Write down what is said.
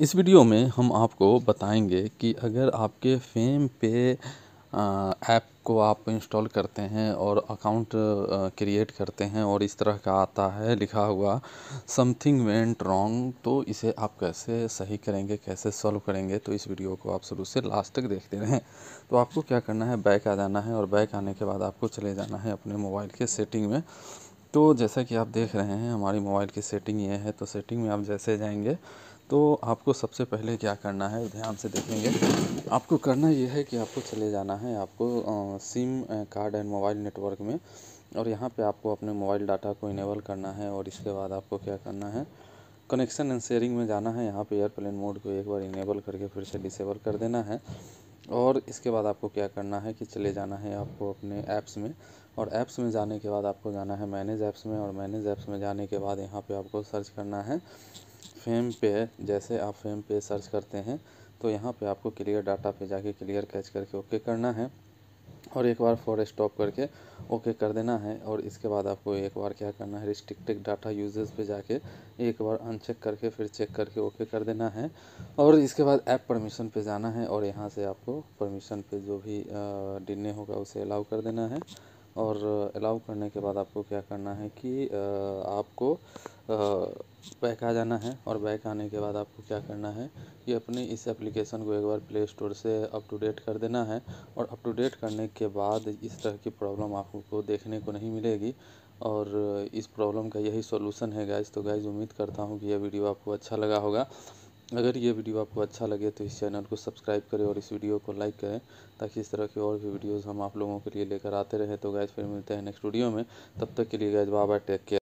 इस वीडियो में हम आपको बताएंगे कि अगर आपके फेम पे ऐप को आप इंस्टॉल करते हैं और अकाउंट क्रिएट करते हैं और इस तरह का आता है लिखा हुआ समथिंग वेंट रॉन्ग तो इसे आप कैसे सही करेंगे कैसे सॉल्व करेंगे तो इस वीडियो को आप शुरू से लास्ट तक देखते रहें तो आपको क्या करना है बैक आ जाना है और बैक आने के बाद आपको चले जाना है अपने मोबाइल के सेटिंग में तो जैसा कि आप देख रहे हैं हमारी मोबाइल की सेटिंग ये है तो सेटिंग में आप जैसे जाएंगे तो आपको सबसे पहले क्या करना है ध्यान से देखेंगे आपको करना यह है कि आपको चले जाना है आपको SIM card and mobile network में और यहाँ पे आपको अपने मोबाइल डाटा को इनेबल करना है और इसके बाद आपको क्या करना है कनेक्शन एंड शेयरिंग में जाना है यहाँ पे एयरप्लेन मोड को एक बार इनेबल करके फिर से डिसेबल कर देना है और इसके बाद आपको क्या करना है कि चले जाना है आपको अपने ऐप्स में और ऐप्स में जाने के बाद आपको जाना है मैनेज ऐप्स में और मैनेज ऐप्स में जाने के बाद यहाँ पे आपको सर्च करना है फेम पे जैसे आप फेम पे सर्च करते हैं तो यहाँ पे आपको क्लियर डाटा पे जाके क्लियर कैच करके ओके करना है और एक बार फॉर स्टॉप करके ओके कर देना है और इसके बाद आपको एक बार क्या करना है रिस्ट्रिक्टेड डाटा यूजेस पे जाके एक बार अनचेक करके फिर चेक करके ओके कर देना है और इसके बाद ऐप परमिशन पे जाना है और यहाँ से आपको परमिशन पे जो भी डिन्ने होगा उसे अलाउ कर देना है और अलाउ करने के बाद आपको क्या करना है कि आपको बैक आ जाना है और बैक आने के बाद आपको क्या करना है कि अपने इस एप्लीकेशन को एक बार प्ले स्टोर से अप टू डेट कर देना है और अप टू डेट करने के बाद इस तरह की प्रॉब्लम आपको देखने को नहीं मिलेगी और इस प्रॉब्लम का यही सोलूसन है गाइज तो गाइज उम्मीद करता हूँ कि यह वीडियो आपको अच्छा लगा होगा अगर ये वीडियो आपको अच्छा लगे तो इस चैनल को सब्सक्राइब करें और इस वीडियो को लाइक करें ताकि इस तरह की और भी वीडियोस हम आप लोगों के लिए लेकर आते रहें तो गैज फिर मिलते हैं नेक्स्ट वीडियो में तब तक के लिए गैज बाबा टेक केयर